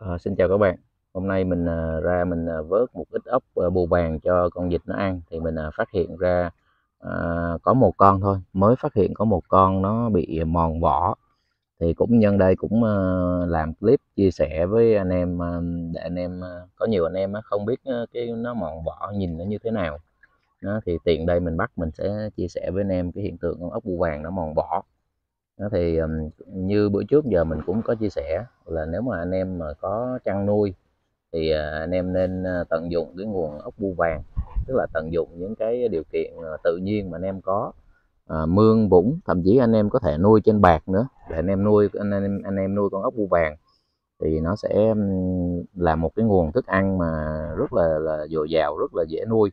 À, xin chào các bạn hôm nay mình à, ra mình à, vớt một ít ốc à, bù vàng cho con vịt nó ăn thì mình à, phát hiện ra à, có một con thôi mới phát hiện có một con nó bị mòn vỏ thì cũng nhân đây cũng à, làm clip chia sẻ với anh em à, để anh em à, có nhiều anh em à, không biết à, cái nó mòn vỏ nhìn nó như thế nào đó, thì tiện đây mình bắt mình sẽ chia sẻ với anh em cái hiện tượng con ốc bù vàng nó mòn vỏ đó thì như bữa trước giờ mình cũng có chia sẻ là nếu mà anh em mà có chăn nuôi thì à, anh em nên à, tận dụng cái nguồn ốc bu vàng tức là tận dụng những cái điều kiện à, tự nhiên mà anh em có uh, mương vũng thậm chí anh em có thể nuôi trên bạc nữa để anh em nuôi anh em anh em nuôi con ốc bu vàng thì nó sẽ là một cái nguồn thức ăn mà rất là, là dồi dào rất là dễ nuôi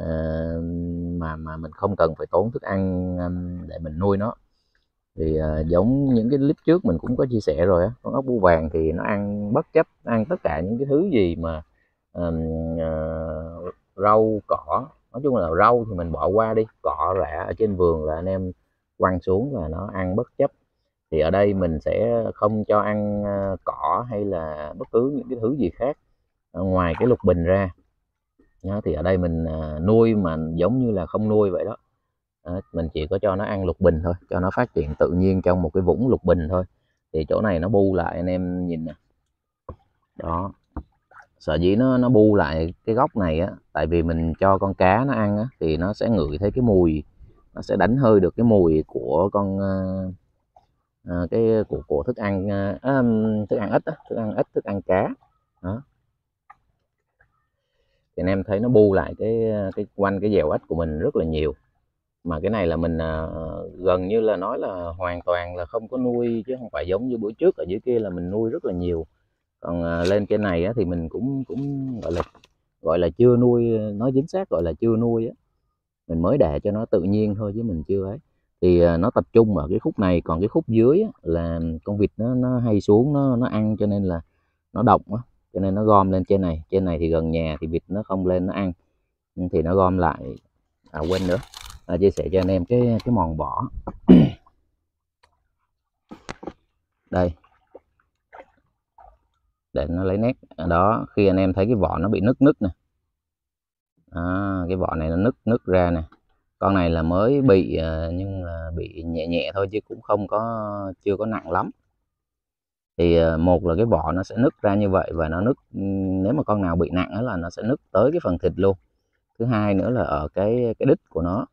uh, mà mà mình không cần phải tốn thức ăn để mình nuôi nó thì à, giống những cái clip trước mình cũng có chia sẻ rồi á con ốc bu vàng thì nó ăn bất chấp ăn tất cả những cái thứ gì mà um, uh, rau cỏ nói chung là rau thì mình bỏ qua đi cỏ rạ ở trên vườn là anh em quăng xuống là nó ăn bất chấp thì ở đây mình sẽ không cho ăn à, cỏ hay là bất cứ những cái thứ gì khác ngoài cái lục bình ra đó, thì ở đây mình à, nuôi mà giống như là không nuôi vậy đó đó, mình chỉ có cho nó ăn lục bình thôi cho nó phát triển tự nhiên trong một cái vũng lục bình thôi thì chỗ này nó bu lại anh em nhìn nè đó sở dĩ nó nó bu lại cái góc này á tại vì mình cho con cá nó ăn á thì nó sẽ ngửi thấy cái mùi nó sẽ đánh hơi được cái mùi của con à, cái của của thức ăn ờ, à, thức ăn ếch á, thức ăn ếch thức ăn cá đó thì anh em thấy nó bu lại cái cái quanh cái dèo ếch của mình rất là nhiều mà cái này là mình à, gần như là nói là hoàn toàn là không có nuôi chứ không phải giống như bữa trước ở dưới kia là mình nuôi rất là nhiều còn à, lên trên này á, thì mình cũng cũng gọi là gọi là chưa nuôi à, nói chính xác gọi là chưa nuôi á mình mới đẻ cho nó tự nhiên thôi chứ mình chưa ấy thì à, nó tập trung ở cái khúc này còn cái khúc dưới á, là con vịt nó nó hay xuống nó nó ăn cho nên là nó độc á cho nên nó gom lên trên này trên này thì gần nhà thì vịt nó không lên nó ăn thì nó gom lại à quên nữa à, chia sẻ cho anh em cái cái mòn vỏ đây để nó lấy nét à, đó khi anh em thấy cái vỏ nó bị nứt nứt nè à, cái vỏ này nó nứt nứt ra nè con này là mới ừ. bị à, nhưng là bị nhẹ nhẹ thôi chứ cũng không có chưa có nặng lắm thì à, một là cái vỏ nó sẽ nứt ra như vậy và nó nứt ừ, nếu mà con nào bị nặng đó là nó sẽ nứt tới cái phần thịt luôn thứ hai nữa là ở cái cái đít của nó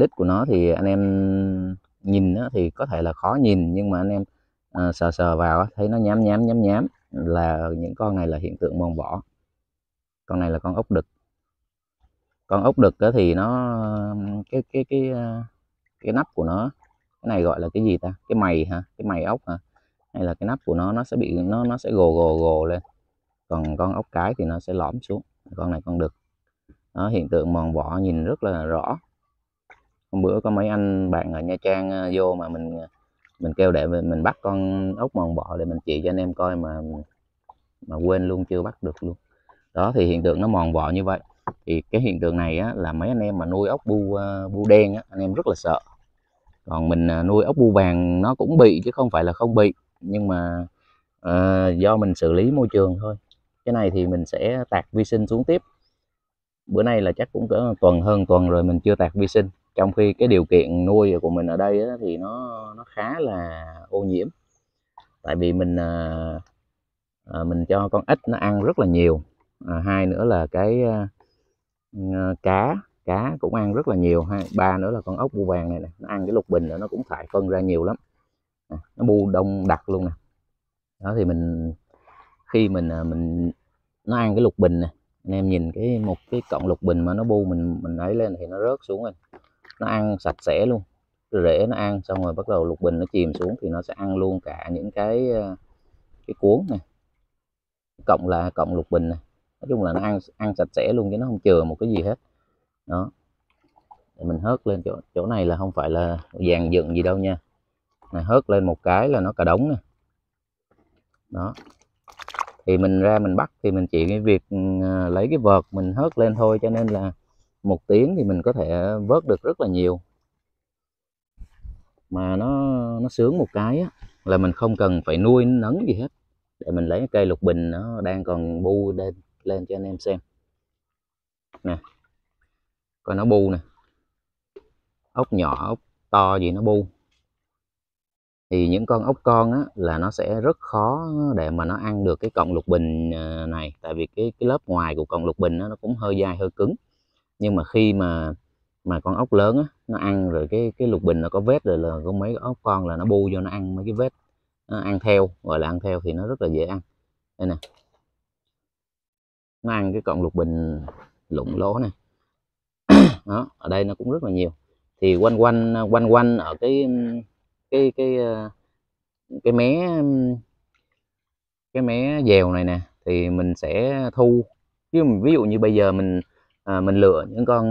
đít của nó thì anh em nhìn nó thì có thể là khó nhìn nhưng mà anh em à, sờ sờ vào thấy nó nhám nhám nhám nhám là những con này là hiện tượng mòn vỏ, con này là con ốc đực con ốc đực thì nó cái cái cái à, cái nắp của nó cái này gọi là cái gì ta cái mày hả cái mày ốc hả hay là cái nắp của nó nó sẽ bị nó nó sẽ gồ gồ gồ lên còn con ốc cái thì nó sẽ lõm xuống con này con đực nó hiện tượng mòn vỏ nhìn rất là rõ hôm bữa có mấy anh bạn ở à, nha trang à, vô mà mình à, mình kêu để mình, bắt con ốc mòn bọ để mình chỉ cho anh em coi mà mà quên luôn chưa bắt được luôn đó thì hiện tượng nó mòn vỏ như vậy thì cái hiện tượng này á, là mấy anh em mà nuôi ốc bu bu đen á, anh em rất là sợ còn mình nuôi ốc bu vàng nó cũng bị chứ không phải là không bị nhưng mà à, do mình xử lý môi trường thôi cái này thì mình sẽ tạt vi sinh xuống tiếp bữa nay là chắc cũng cỡ tuần hơn tuần rồi mình chưa tạt vi sinh trong khi cái điều kiện nuôi của mình ở đây á, thì nó nó khá là ô nhiễm tại vì mình à, à, mình cho con ếch nó ăn rất là nhiều à, hai nữa là cái à, à cá cá cũng ăn rất là nhiều ha ba nữa là con ốc bu vàng này nè nó ăn cái lục bình là nó cũng thải phân ra nhiều lắm à, nó bu đông đặc luôn nè đó thì mình khi mình à, mình nó ăn cái lục bình nè anh em nhìn cái một cái cọng lục bình mà nó bu mình mình ấy lên thì nó rớt xuống rồi nó ăn sạch sẽ luôn rễ nó ăn xong rồi bắt đầu lục bình nó chìm xuống thì nó sẽ ăn luôn cả những cái ờ, cái cuốn này cộng là cộng lục bình này nói chung là nó ăn ăn sạch sẽ luôn chứ nó không chừa một cái gì hết đó Để mình hớt lên chỗ chỗ này là không phải là dàn dựng gì đâu nha này hớt lên một cái là nó cả đống nè đó thì mình ra mình bắt thì mình chỉ cái việc ừ, ờ, lấy cái vợt mình hớt lên thôi cho nên là một tiếng thì mình có thể vớt được rất là nhiều mà nó nó sướng một cái á, là mình không cần phải nuôi nấng gì hết để mình lấy cây lục bình nó đang còn bu lên lên cho anh em xem nè coi nó bu nè ốc nhỏ ốc to gì nó bu thì những con ốc con á, là nó sẽ rất khó để mà nó ăn được cái cọng lục bình à, này tại vì cái cái lớp ngoài của cọng lục bình nó cũng hơi dai hơi cứng nhưng mà khi mà mà con ốc lớn á, nó ăn rồi cái cái lục bình nó có vết rồi là có mấy ốc con là nó bu vô nó ăn mấy cái vết nó ăn theo gọi là ăn theo thì nó rất là dễ ăn đây nè nó ăn cái cọng lục bình lụng lố này đó ở đây nó cũng rất là nhiều thì quanh quanh quanh quanh ở cái cái cái ờ, cái mé cái mé dèo này nè thì mình sẽ thu chứ ví dụ như bây giờ mình à, mình lựa những con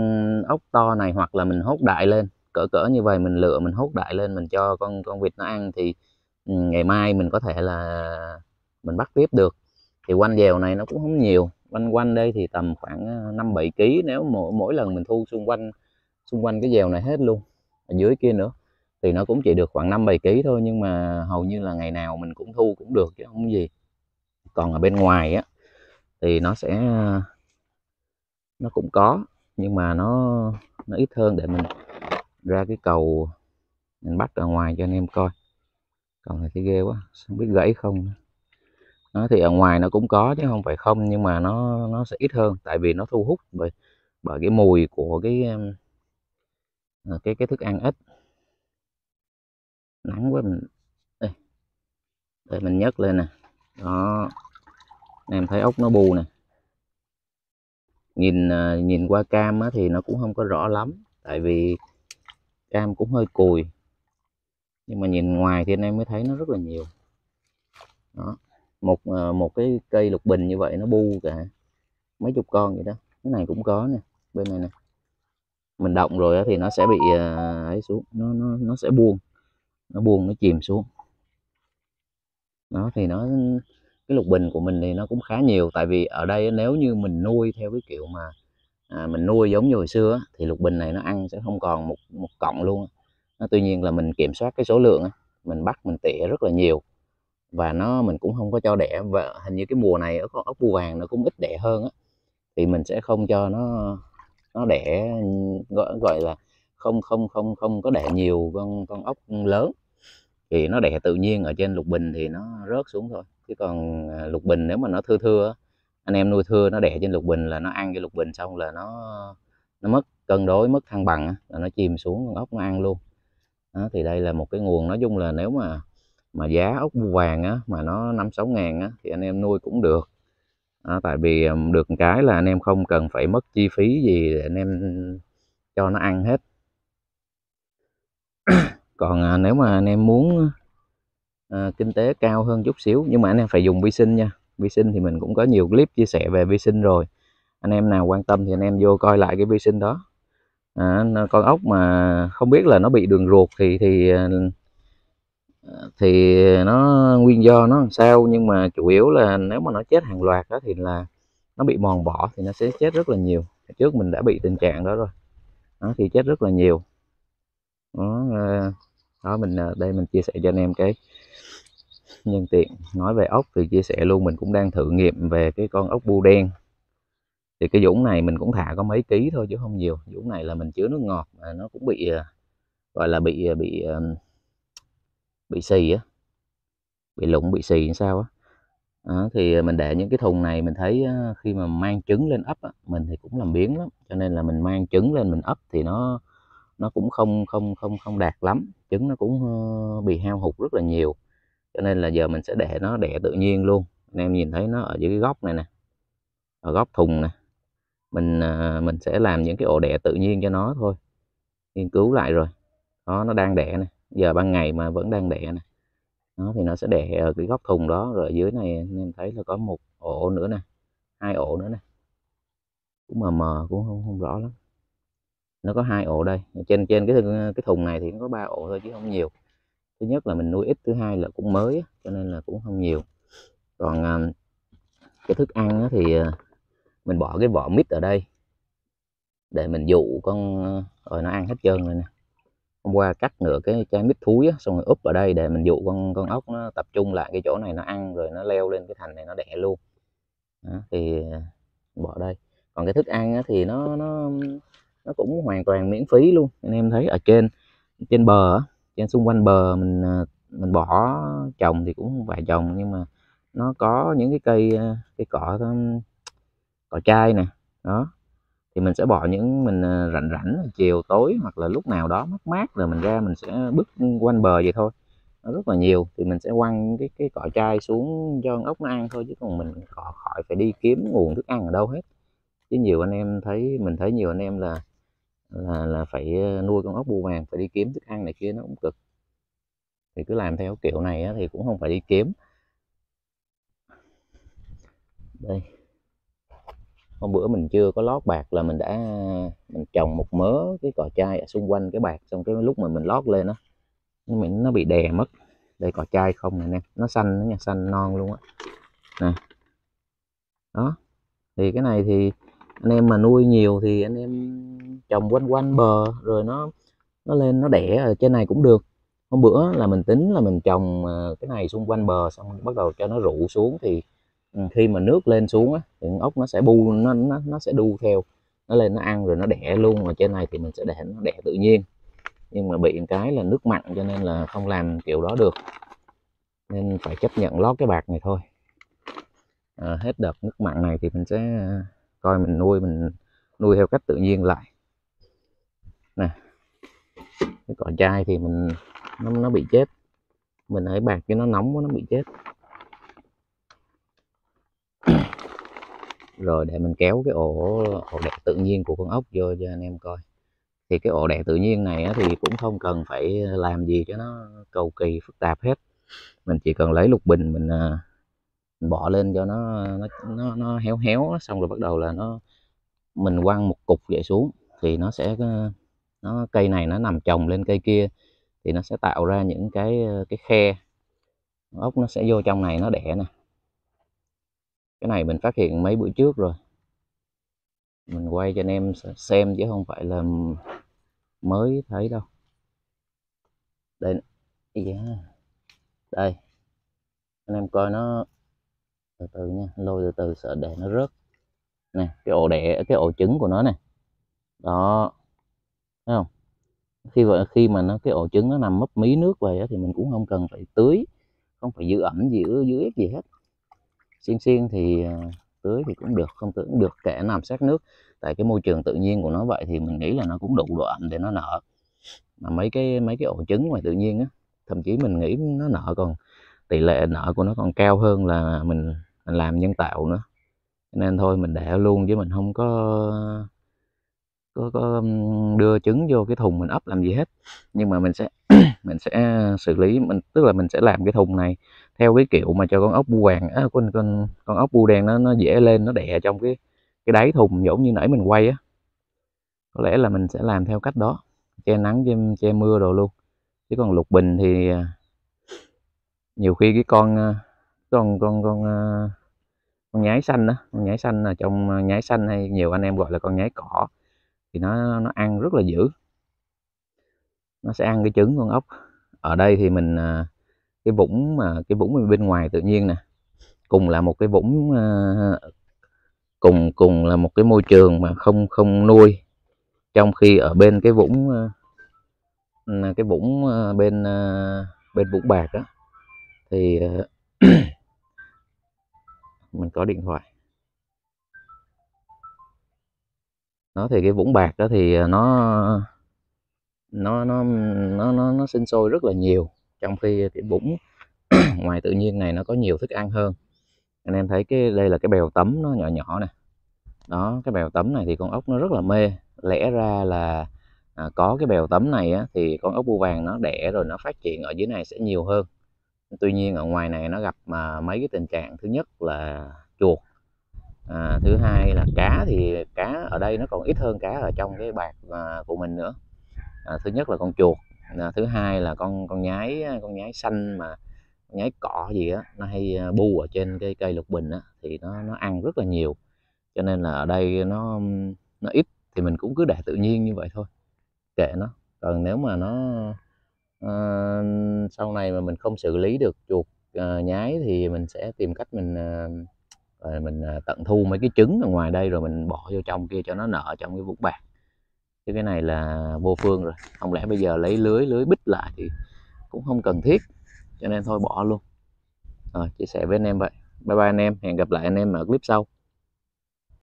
ốc to này hoặc là mình hốt đại lên cỡ cỡ như vậy mình lựa mình hốt đại lên mình cho con con vịt nó ăn thì ừ, ngày mai mình có thể là mình bắt tiếp được thì quanh dèo này nó cũng không nhiều quanh quanh đây thì tầm khoảng 5 7 kg nếu mỗi mỗi lần mình thu xung quanh xung quanh cái dèo này hết luôn ở dưới kia nữa thì nó cũng chỉ được khoảng 5 7 kg thôi nhưng mà hầu như là ngày nào mình cũng thu cũng được chứ không gì còn ở bên ngoài á thì nó sẽ nó cũng có nhưng mà nó nó ít hơn để mình ra cái cầu mình bắt ở ngoài cho anh em coi cầu này thì ghê quá không biết gãy không nó thì ở ngoài nó cũng có chứ không phải không nhưng mà nó nó sẽ ít hơn tại vì nó thu hút bởi bởi cái mùi của cái ờ, cái cái thức ăn ếch nắng quá mình đây, đây mình nhấc lên nè đó em thấy ốc nó bù nè nhìn à, nhìn qua cam á, thì nó cũng không có rõ lắm tại vì cam cũng hơi cùi nhưng mà nhìn ngoài thì anh em mới thấy nó rất là nhiều đó một à, một cái cây lục bình như vậy nó bu cả mấy chục con vậy đó cái này cũng có nè bên này nè mình động rồi đó, thì nó sẽ bị à, ấy xuống nó nó nó sẽ buông nó buông nó chìm xuống nó thì nó cái lục bình của mình thì nó cũng khá nhiều tại vì ở đây nếu như mình nuôi theo cái kiểu mà à, mình nuôi giống như hồi xưa thì lục bình này nó ăn sẽ không còn một một cọng luôn nó tuy nhiên là mình kiểm soát cái số lượng mình bắt mình tỉa rất là nhiều và nó mình cũng không có cho đẻ và hình như cái mùa này ở con ốc bươu vàng nó cũng ít đẻ hơn á thì mình sẽ không cho nó nó đẻ gọi, gọi là không không không không có đẻ nhiều con con ốc lớn thì nó đẻ tự nhiên ở trên lục bình thì nó rớt xuống thôi chứ còn à, lục bình nếu mà nó thưa thưa anh em nuôi thưa nó đẻ trên lục bình là nó ăn cái lục bình xong là nó nó mất cân đối mất thăng bằng là nó chìm xuống con ốc nó ăn luôn đó, thì đây là một cái nguồn nói chung là nếu mà mà giá ốc vàng á, mà nó năm sáu ngàn á, thì anh em nuôi cũng được đó, tại vì à, được cái là anh em không cần phải mất chi phí gì để anh em cho nó ăn hết còn à, nếu mà anh em muốn à, kinh tế cao hơn chút xíu nhưng mà anh em phải dùng vi sinh nha vi sinh thì mình cũng có nhiều clip chia sẻ về vi sinh rồi anh em nào quan tâm thì anh em vô coi lại cái vi sinh đó à, con ốc mà không biết là nó bị đường ruột thì thì ờ, thì nó nguyên do nó làm sao nhưng mà chủ yếu là nếu mà nó chết hàng loạt đó thì là nó bị mòn bỏ thì nó sẽ chết rất là nhiều trước mình đã bị tình trạng đó rồi nó thì chết rất là nhiều đó, đó mình à, đây mình chia sẻ cho anh em cái nhân tiện nói về ốc thì chia sẻ luôn mình cũng đang thử nghiệm về cái con ốc bu đen thì cái dũng này mình cũng thả có mấy ký thôi chứ không nhiều dũng này là mình chứa nước ngọt mà nó cũng bị à, gọi là bị à, bị bị xì á bị lụng bị xì sao á đó, thì mình để những cái thùng này mình thấy khi mà mang trứng lên ấp á, mình thì cũng làm biến lắm cho nên là mình mang trứng lên mình ấp thì nó nó cũng không không không không đạt lắm trứng nó cũng ờ, bị hao hụt rất là nhiều cho nên là giờ mình sẽ để nó đẻ tự nhiên luôn anh em nhìn thấy nó ở dưới cái góc này nè ở góc thùng nè mình à, mình sẽ làm những cái ổ đẻ tự nhiên cho nó thôi nghiên cứu lại rồi đó nó đang đẻ nè giờ ban ngày mà vẫn đang đẻ nè nó thì nó sẽ đẻ ở cái góc thùng đó rồi dưới này anh em thấy là có một ổ nữa nè hai ổ nữa nè cũng mờ mờ cũng không, không rõ lắm nó có hai ổ đây trên trên cái cái thùng này thì nó có ba ổ thôi chứ không nhiều thứ nhất là mình nuôi ít thứ hai là cũng mới cho nên là cũng không nhiều còn à, cái thức ăn thì à, mình bỏ cái vỏ mít ở đây để mình dụ con à, rồi nó ăn hết trơn rồi nè hôm qua cắt nửa cái trái mít thúi xong rồi úp ở đây để mình dụ con con ốc nó tập trung lại cái chỗ này nó ăn rồi nó leo lên cái thành này nó đẻ luôn đó, thì bỏ đây còn cái thức ăn thì nó nó nó cũng hoàn toàn miễn phí luôn anh em thấy ở trên trên bờ trên xung quanh bờ mình à, mình bỏ trồng thì cũng vài phải trồng nhưng mà nó có những cái cây à, cái um, cỏ cỏ chai nè đó thì mình sẽ bỏ những mình à, rảnh rảnh chiều tối hoặc là lúc nào đó mát mát rồi mình ra mình sẽ bước quanh bờ vậy thôi nó rất là nhiều thì mình sẽ quăng cái cái cỏ chai xuống cho con ốc nó ăn thôi chứ còn mình khỏi phải đi kiếm nguồn thức ăn ở đâu hết chứ nhiều anh em thấy mình thấy nhiều anh em là là là phải ờ, nuôi con ốc bu vàng phải đi kiếm thức ăn này kia nó cũng cực thì cứ làm theo kiểu này á, thì cũng không phải đi kiếm đây hôm bữa mình chưa có lót bạc là mình đã mình trồng một mớ cái cỏ chai ở xung quanh cái bạc xong cái lúc mà mình lót lên đó mình nó bị đè mất đây cỏ chai không này nè nó xanh nó nha xanh non luôn á nè đó thì cái này thì anh em mà nuôi nhiều thì anh em trồng quanh quanh bờ rồi nó nó lên nó đẻ ở trên này cũng được hôm bữa là mình tính là mình trồng ờ, cái này xung quanh bờ xong bắt đầu cho nó rụ xuống thì ừ, khi mà nước lên xuống á thì ốc nó sẽ bu nó nó, nó sẽ đu theo nó lên nó ăn rồi nó đẻ luôn mà trên này thì mình sẽ để nó đẻ tự nhiên nhưng mà bị cái là nước mặn cho nên là không làm kiểu đó được nên phải chấp nhận lót cái bạc này thôi à, hết đợt nước mặn này thì mình sẽ ờ, coi mình nuôi mình nuôi theo cách tự nhiên lại nè cái cỏ chai thì mình nó, nó bị chết mình hãy bạc cho nó nóng nó bị chết rồi để mình kéo cái ổ ổ đẻ tự nhiên của con ốc vô cho anh em coi thì cái ổ đẻ tự nhiên này thì cũng không cần phải làm gì cho nó cầu kỳ phức tạp hết mình chỉ cần lấy lục bình mình à, bỏ lên cho nó nó nó, nó héo héo xong rồi bắt đầu là nó mình quăng một cục vậy xuống thì nó sẽ ờ, nó cây này nó nằm trồng lên cây kia thì nó sẽ tạo ra những cái ờ, cái khe ốc nó sẽ vô trong này nó đẻ nè cái này mình phát hiện mấy bữa trước rồi mình quay cho anh em xem chứ không phải là mới thấy đâu đây yeah. đây anh em coi nó từ từ nha lôi từ từ sợ để nó rớt nè cái ổ đẻ cái ổ trứng của nó này đó thấy không khi vậy khi mà nó cái ổ trứng nó nằm mấp mí nước về thì mình cũng không cần phải tưới không phải giữ ẩm gì ở dưới gì hết xiên xiên thì ờ, tưới thì cũng được không tưới được kẻ nằm sát nước tại cái môi trường tự nhiên của nó vậy thì mình nghĩ là nó cũng đủ độ ẩm để nó nở mà mấy cái mấy cái ổ trứng ngoài tự nhiên á thậm chí mình nghĩ nó nở còn tỷ lệ nở của nó còn cao hơn là mình làm nhân tạo nữa nên thôi mình để luôn chứ mình không có có, có đưa trứng vô cái thùng mình ấp làm gì hết nhưng mà mình sẽ mình sẽ xử lý mình tức là mình sẽ làm cái thùng này theo cái kiểu mà cho con ốc bu vàng á, con con con ốc bu đen nó nó dễ lên nó đẻ trong cái cái đáy thùng giống như nãy mình quay á có lẽ là mình sẽ làm theo cách đó che nắng che, che mưa đồ luôn chứ còn lục bình thì à, nhiều khi cái con à, con con con à, con nhái xanh đó con nhái xanh là trong nhái à, xanh hay nhiều anh em gọi là con nhái cỏ thì nó nó ăn rất là dữ nó sẽ ăn cái trứng con ốc ở đây thì mình à, cái vũng mà cái vũng bên ngoài tự nhiên nè cùng là một cái vũng à, cùng cùng là một cái môi trường mà không không nuôi trong khi ở bên cái vũng cái vũng bên bên vũng bạc á thì mình có điện thoại nó thì cái vũng bạc đó thì ờ, nó nó nó nó nó, nó sinh sôi rất là nhiều trong khi cái vũng ngoài tự nhiên này nó có nhiều thức ăn hơn anh em thấy cái đây là cái bèo tấm nó nhỏ nhỏ nè đó cái bèo tấm này thì con ốc nó rất là mê lẽ ra là à, có cái bèo tấm này á, thì con ốc bu vàng nó đẻ rồi nó phát triển ở dưới này sẽ nhiều hơn tuy nhiên ở ngoài này nó gặp mà mấy cái tình trạng thứ nhất là chuột à, thứ hai là cá thì cá ở đây nó còn ít hơn cá ở trong cái bạc à, của mình nữa à, thứ nhất là con chuột à, thứ hai là con con nhái con nhái xanh mà nhái cỏ gì á nó hay à, bu ở trên cái cây lục bình á thì nó nó ăn rất là nhiều cho nên là ở đây nó nó ít thì mình cũng cứ để tự nhiên như vậy thôi kệ nó còn nếu mà nó à, sau này mà mình không xử lý được chuột à, nhái thì mình sẽ tìm cách mình ờ, à, rồi mình tận thu mấy cái trứng ở ngoài đây rồi mình bỏ vô trong kia cho nó nở trong cái vũng bạc chứ cái này là vô phương rồi không lẽ bây giờ lấy lưới lưới bít lại thì cũng không cần thiết cho nên thôi bỏ luôn rồi chia sẻ với anh em vậy bye bye anh em hẹn gặp lại anh em ở clip sau